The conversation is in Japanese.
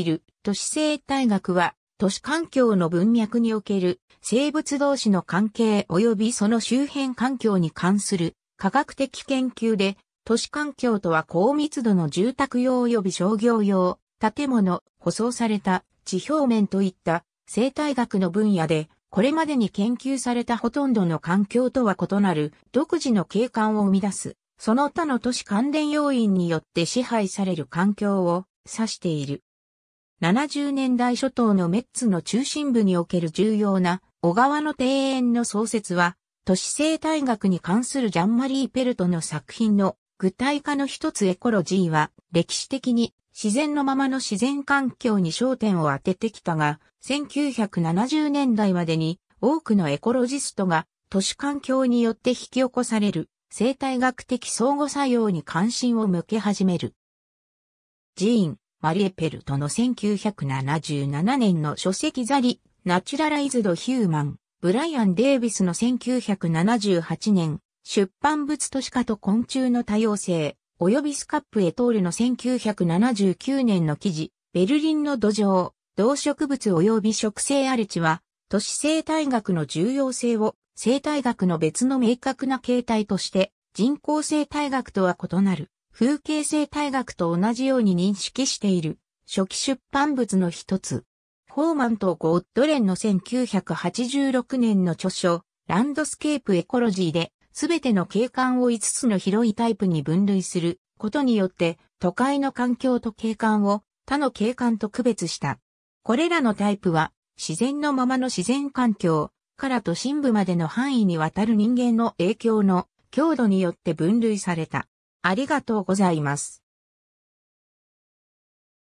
いる都市生態学は、都市環境の文脈における生物同士の関係及びその周辺環境に関する科学的研究で、都市環境とは高密度の住宅用及び商業用、建物、舗装された地表面といった生態学の分野で、これまでに研究されたほとんどの環境とは異なる独自の景観を生み出す、その他の都市関連要因によって支配される環境を指している。70年代初頭のメッツの中心部における重要な小川の庭園の創設は、都市生態学に関するジャンマリー・ペルトの作品の具体化の一つエコロジーは歴史的に自然のままの自然環境に焦点を当ててきたが、1970年代までに多くのエコロジストが都市環境によって引き起こされる生態学的相互作用に関心を向け始める。ーン、マリエ・ペルトの1977年の書籍ザリ、ナチュラライズド・ヒューマン、ブライアン・デイビスの1978年、出版物都市化と昆虫の多様性、及びスカップ・エトールの1979年の記事、ベルリンの土壌、動植物及び植生アルチは、都市生態学の重要性を生態学の別の明確な形態として、人工生態学とは異なる風景性大学と同じように認識している初期出版物の一つ。ホーマンとゴッドレンの1986年の著書、ランドスケープエコロジーで、すべての景観を5つの広いタイプに分類することによって、都会の環境と景観を他の景観と区別した。これらのタイプは、自然のままの自然環境から都心部までの範囲にわたる人間の影響の強度によって分類された。ありがとうございます。